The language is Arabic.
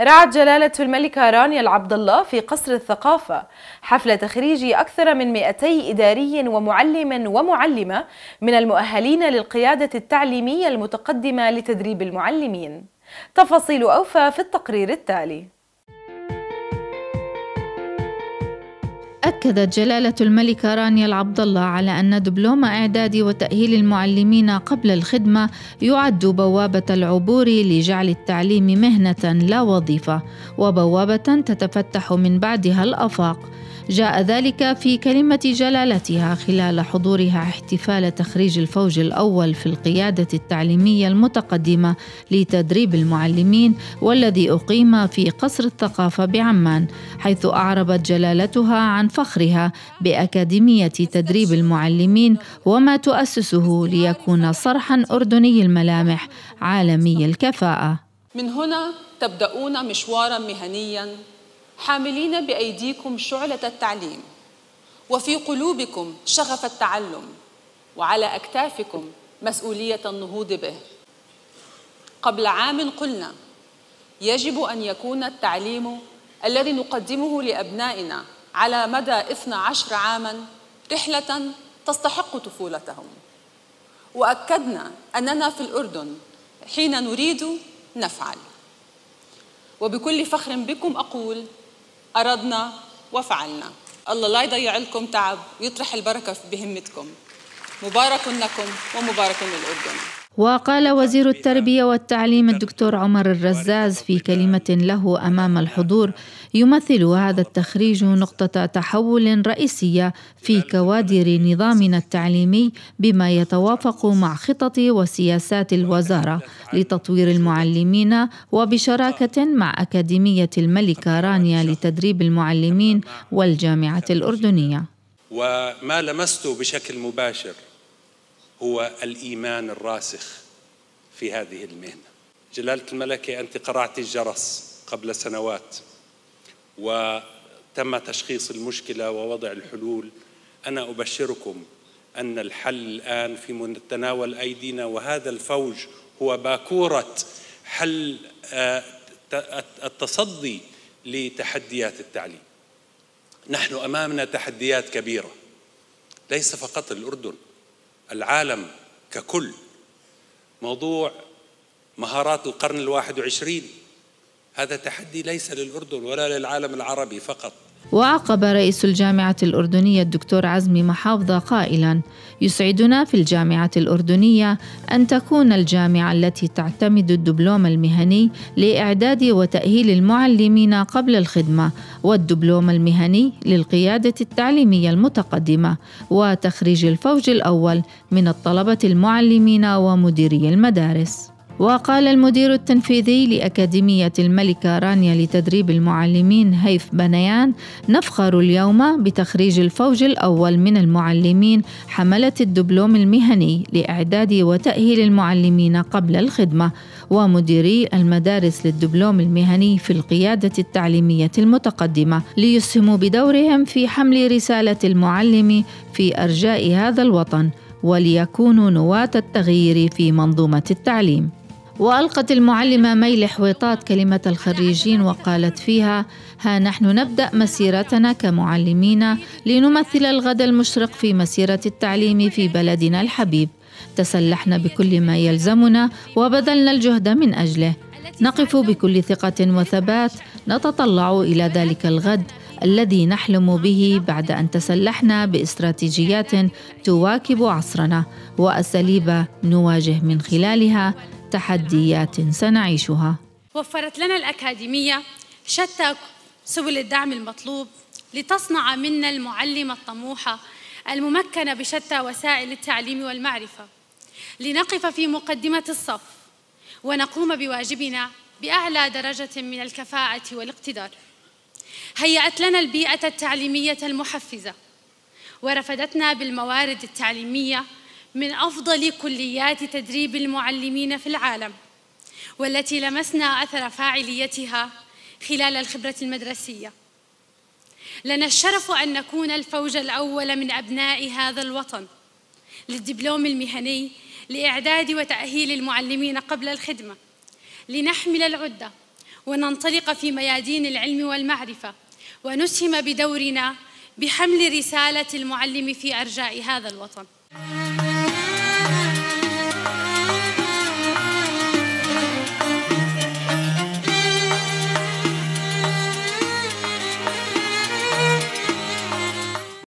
رعت جلالة الملكة رانيا العبد الله في قصر الثقافة حفل تخريج أكثر من 200 إداري ومعلم ومعلمة من المؤهلين للقيادة التعليمية المتقدمة لتدريب المعلمين تفاصيل أوفى في التقرير التالي أكدت جلالة الملكة رانيا العبد الله على أن دبلوم إعداد وتأهيل المعلمين قبل الخدمة يعد بوابة العبور لجعل التعليم مهنة لا وظيفة، وبوابة تتفتح من بعدها الآفاق. جاء ذلك في كلمة جلالتها خلال حضورها احتفال تخريج الفوج الأول في القيادة التعليمية المتقدمة لتدريب المعلمين والذي أقيم في قصر الثقافة بعمان، حيث أعربت جلالتها عن وفخرها باكاديميه تدريب المعلمين وما تؤسسه ليكون صرحا اردني الملامح عالمي الكفاءه من هنا تبداون مشوارا مهنيا حاملين بايديكم شعله التعليم وفي قلوبكم شغف التعلم وعلى اكتافكم مسؤوليه النهوض به قبل عام قلنا يجب ان يكون التعليم الذي نقدمه لابنائنا على مدى 12 عاما رحلة تستحق طفولتهم وأكدنا أننا في الأردن حين نريد نفعل وبكل فخر بكم أقول أردنا وفعلنا الله لا يضيع لكم تعب ويطرح البركة بهمتكم مبارك لكم ومبارك للأردن وقال وزير التربية والتعليم الدكتور عمر الرزاز في كلمة له أمام الحضور يمثل هذا التخريج نقطة تحول رئيسية في كوادر نظامنا التعليمي بما يتوافق مع خطط وسياسات الوزارة لتطوير المعلمين وبشراكة مع أكاديمية الملكة رانيا لتدريب المعلمين والجامعة الأردنية وما لمسته بشكل مباشر هو الايمان الراسخ في هذه المهنه. جلاله الملكه انت قرعت الجرس قبل سنوات وتم تشخيص المشكله ووضع الحلول. انا ابشركم ان الحل الان في متناول ايدينا وهذا الفوج هو باكوره حل آه، التصدي لتحديات التعليم. نحن امامنا تحديات كبيره ليس فقط الاردن العالم ككل موضوع مهارات القرن الواحد وعشرين هذا تحدي ليس للأردن ولا للعالم العربي فقط وعقب رئيس الجامعة الأردنية الدكتور عزمي محافظة قائلا: يسعدنا في الجامعة الأردنية أن تكون الجامعة التي تعتمد الدبلوم المهني لإعداد وتأهيل المعلمين قبل الخدمة، والدبلوم المهني للقيادة التعليمية المتقدمة، وتخريج الفوج الأول من الطلبة المعلمين ومديري المدارس. وقال المدير التنفيذي لأكاديمية الملكة رانيا لتدريب المعلمين هيف بنيان نفخر اليوم بتخريج الفوج الأول من المعلمين حملة الدبلوم المهني لإعداد وتأهيل المعلمين قبل الخدمة ومديري المدارس للدبلوم المهني في القيادة التعليمية المتقدمة ليسهموا بدورهم في حمل رسالة المعلم في أرجاء هذا الوطن وليكونوا نواة التغيير في منظومة التعليم وألقت المعلمة ميل حويطات كلمة الخريجين وقالت فيها ها نحن نبدأ مسيرتنا كمعلمين لنمثل الغد المشرق في مسيرة التعليم في بلدنا الحبيب تسلحنا بكل ما يلزمنا وبذلنا الجهد من أجله نقف بكل ثقة وثبات نتطلع إلى ذلك الغد الذي نحلم به بعد ان تسلحنا باستراتيجيات تواكب عصرنا واساليب نواجه من خلالها تحديات سنعيشها وفرت لنا الأكاديمية شتى سبل الدعم المطلوب لتصنع منا المعلمة الطموحة الممكنة بشتى وسائل التعليم والمعرفة لنقف في مقدمة الصف ونقوم بواجبنا بأعلى درجة من الكفاءة والاقتدار هيأت لنا البيئة التعليمية المحفزة ورفدتنا بالموارد التعليمية من أفضل كليات تدريب المعلمين في العالم والتي لمسنا أثر فاعليتها خلال الخبرة المدرسية لنا الشرف أن نكون الفوج الأول من أبناء هذا الوطن للدبلوم المهني لإعداد وتأهيل المعلمين قبل الخدمة لنحمل العدة وننطلق في ميادين العلم والمعرفة ونسهم بدورنا بحمل رسالة المعلم في أرجاء هذا الوطن